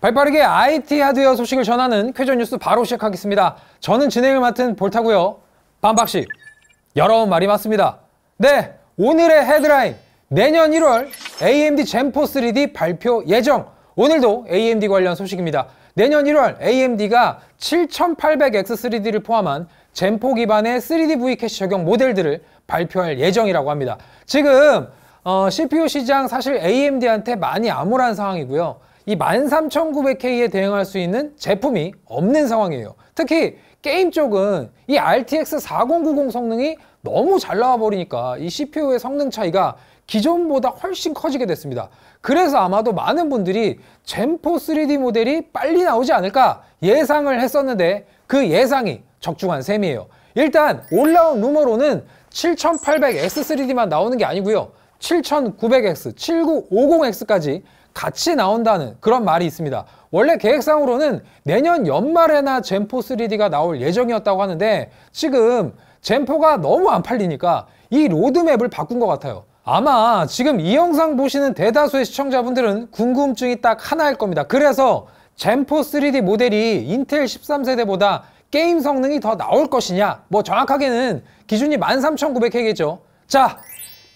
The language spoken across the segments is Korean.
발빠르게 IT 하드웨어 소식을 전하는 쾌전 뉴스 바로 시작하겠습니다. 저는 진행을 맡은 볼타고요. 반박식 여러 말이 맞습니다. 네, 오늘의 헤드라인 내년 1월 AMD 젠포 3D 발표 예정. 오늘도 AMD 관련 소식입니다. 내년 1월 AMD가 7800X3D를 포함한 젠포 기반의 3D V 캐시 적용 모델들을 발표할 예정이라고 합니다. 지금 어, CPU 시장 사실 AMD한테 많이 암울한 상황이고요. 이 13,900K에 대응할 수 있는 제품이 없는 상황이에요. 특히 게임 쪽은 이 RTX 4090 성능이 너무 잘 나와버리니까 이 CPU의 성능 차이가 기존보다 훨씬 커지게 됐습니다. 그래서 아마도 많은 분들이 젠포 3D 모델이 빨리 나오지 않을까 예상을 했었는데 그 예상이 적중한 셈이에요. 일단 올라온 루머로는 7 8 0 0 s 3 d 만 나오는 게 아니고요. 7900X, 7950X까지 같이 나온다는 그런 말이 있습니다. 원래 계획상으로는 내년 연말에나 젠포 3D가 나올 예정이었다고 하는데 지금 젠포가 너무 안 팔리니까 이 로드맵을 바꾼 것 같아요. 아마 지금 이 영상 보시는 대다수의 시청자분들은 궁금증이 딱 하나일 겁니다. 그래서 젠포 3D 모델이 인텔 13세대보다 게임 성능이 더 나올 것이냐 뭐 정확하게는 기준이 13900K겠죠. 자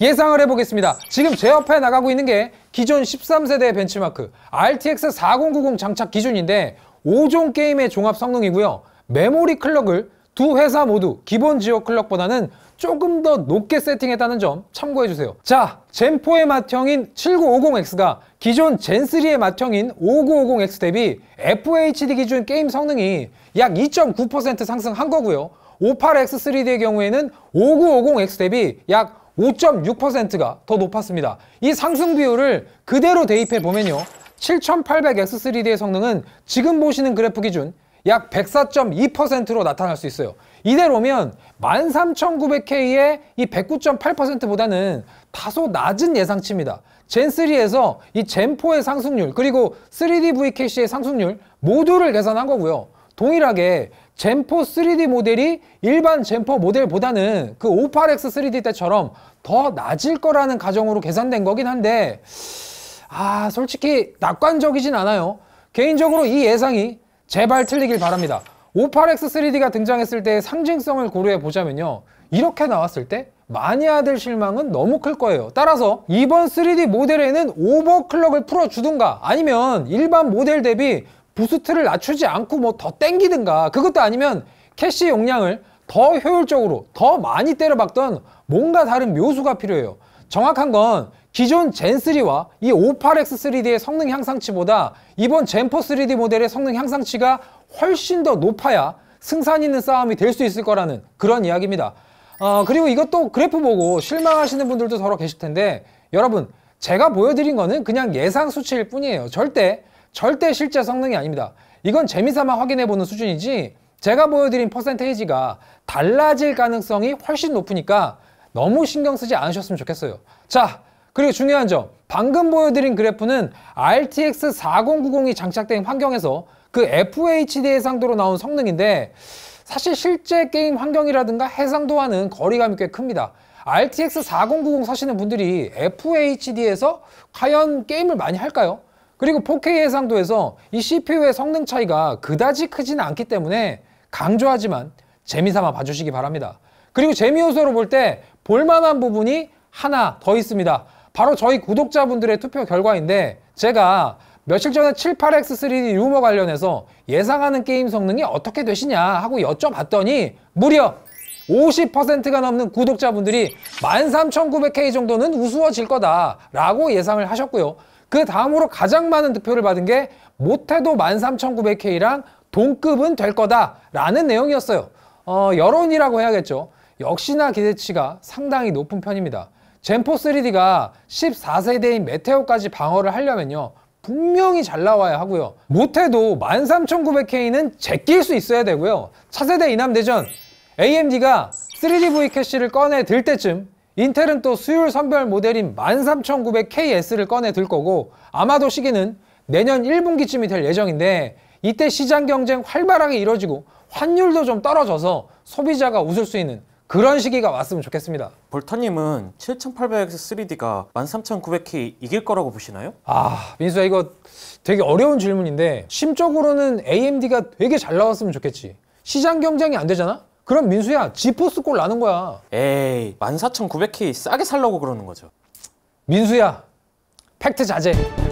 예상을 해보겠습니다. 지금 제 옆에 나가고 있는 게 기존 13세대 벤치마크 r RTX 4090 장착 기준인데 5종 게임의 종합 성능이고요. 메모리 클럭을 두 회사 모두 기본 지오 클럭보다는 조금 더 높게 세팅했다는 점 참고해주세요. 자, 젠4의 맏형인 7950X가 기존 젠3의 맏형인 5950X 대비 FHD 기준 게임 성능이 약 2.9% 상승한 거고요. 58X3D의 경우에는 5950X 대비 약 5.6%가 더 높았습니다. 이 상승 비율을 그대로 대입해 보면요. 7800X3D의 성능은 지금 보시는 그래프 기준 약 104.2%로 나타날 수 있어요. 이대로면 13900K의 이 109.8%보다는 다소 낮은 예상치입니다. 젠3에서 이 젠4의 상승률 그리고 3D VKC의 상승률 모두를 계산한 거고요. 동일하게 젠포 3D 모델이 일반 젠포 모델보다는 그 58X 3D 때처럼 더 낮을 거라는 가정으로 계산된 거긴 한데 아 솔직히 낙관적이진 않아요 개인적으로 이 예상이 제발 틀리길 바랍니다 58X 3D가 등장했을 때 상징성을 고려해 보자면요 이렇게 나왔을 때 마니아들 실망은 너무 클 거예요 따라서 이번 3D 모델에는 오버클럭을 풀어주든가 아니면 일반 모델 대비 부스트를 낮추지 않고 뭐 더 땡기든가 그것도 아니면 캐시 용량을 더 효율적으로 더 많이 때려박던 뭔가 다른 묘수가 필요해요. 정확한 건 기존 젠3와 이 58X3D의 성능 향상치보다 이번 젠4 3D 모델의 성능 향상치가 훨씬 더 높아야 승산 있는 싸움이 될 수 있을 거라는 그런 이야기입니다. 어, 그리고 이것도 그래프 보고 실망하시는 분들도 더러 계실 텐데 여러분 제가 보여드린 거는 그냥 예상 수치일 뿐이에요. 절대 절대 실제 성능이 아닙니다. 이건 재미삼아 확인해보는 수준이지 제가 보여드린 퍼센테이지가 달라질 가능성이 훨씬 높으니까 너무 신경 쓰지 않으셨으면 좋겠어요. 자, 그리고 중요한 점. 방금 보여드린 그래프는 RTX 4090이 장착된 환경에서 그 f h d 해 상도로 나온 성능인데 사실 실제 게임 환경이라든가 해상도와는 거리감이 꽤 큽니다. RTX 4090 사시는 분들이 FHD에서 과연 게임을 많이 할까요? 그리고 4K 해상도에서 이 CPU의 성능 차이가 그다지 크진 않기 때문에 강조하지만 재미삼아 봐주시기 바랍니다. 그리고 재미 요소로 볼 때 볼만한 부분이 하나 더 있습니다. 바로 저희 구독자분들의 투표 결과인데 제가 며칠 전에 78X3D 유머 관련해서 예상하는 게임 성능이 어떻게 되시냐 하고 여쭤봤더니 무려 50%가 넘는 구독자분들이 13,900K 정도는 우스워질 거다라고 예상을 하셨고요. 그 다음으로 가장 많은 득표를 받은 게 못해도 13,900K랑 동급은 될 거다라는 내용이었어요. 어, 여론이라고 해야겠죠. 역시나 기대치가 상당히 높은 편입니다. 젠포 3D가 14세대인 메테오까지 방어를 하려면요. 분명히 잘 나와야 하고요. 못해도 13,900K는 제낄 수 있어야 되고요. 차세대 이남대전 AMD가 3D V 캐시를 꺼내 들 때쯤 인텔은 또 수율 선별 모델인 13900KS를 꺼내 들 거고 아마도 시기는 내년 1분기쯤이 될 예정인데 이때 시장 경쟁 활발하게 이뤄지고 환율도 좀 떨어져서 소비자가 웃을 수 있는 그런 시기가 왔으면 좋겠습니다. 볼터님은 7800X3D가 13900K 이길 거라고 보시나요? 아, 민수야 이거 되게 어려운 질문인데 심적으로는 AMD가 되게 잘 나왔으면 좋겠지. 시장 경쟁이 안 되잖아? 그럼 민수야 지포스 꼴 나는 거야 에이 14,900K 싸게 살라고 그러는 거죠 민수야 팩트 자제